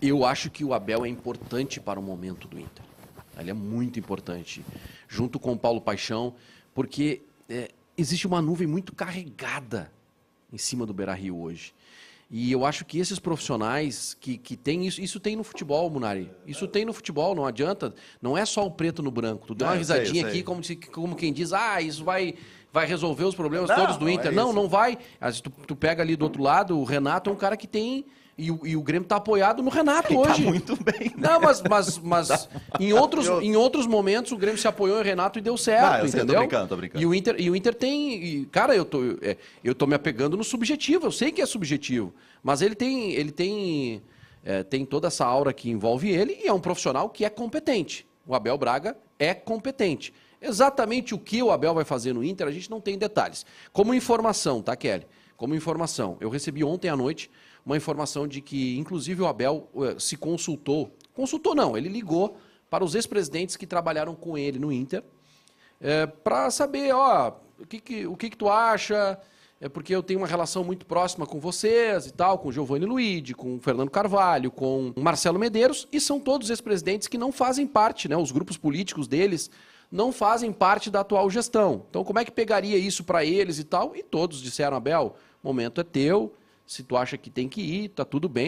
Eu acho que o Abel é importante para o momento do Inter. Ele é muito importante, junto com o Paulo Paixão, porque é, existe uma nuvem muito carregada em cima do Beira Rio hoje. E eu acho que esses profissionais que, que têm isso, isso tem no futebol, Munari. Isso tem no futebol, não adianta. Não é só o preto no branco. Tu deu uma é, risadinha sei, sei. aqui, como, se, como quem diz, ah, isso vai, vai resolver os problemas não, todos do Inter. Não, é não, não vai. Tu, tu pega ali do outro lado, o Renato é um cara que tem e o, e o Grêmio está apoiado no Renato Ele tá hoje. Tá muito bem. Né? Não, mas, mas, mas tá. em, outros, em outros momentos o Grêmio se apoiou em Renato e deu certo. Ah, entendeu? Sei, tô brincando, tô brincando. E o Inter, e o Inter tem. E, cara, eu tô, é, eu tô me apegando no subjetivo. Eu sei que é subjetivo. Mas ele tem. Ele tem é, tem toda essa aura que envolve ele e é um profissional que é competente. O Abel Braga é competente. Exatamente o que o Abel vai fazer no Inter, a gente não tem detalhes. Como informação, tá, Kelly? Como informação, eu recebi ontem à noite uma informação de que, inclusive, o Abel eh, se consultou. Consultou não, ele ligou para os ex-presidentes que trabalharam com ele no Inter é, eh, para saber, ó, o que, que o que, que tu acha? É porque eu tenho uma relação muito próxima com vocês e tal, com Giovanni Luiz, com Fernando Carvalho, com Marcelo Medeiros, e são todos ex-presidentes que não fazem parte, né? Os grupos políticos deles não fazem parte da atual gestão. Então, como é que pegaria isso para eles e tal? E todos disseram, Abel, momento é teu, se tu acha que tem que ir, tá tudo bem,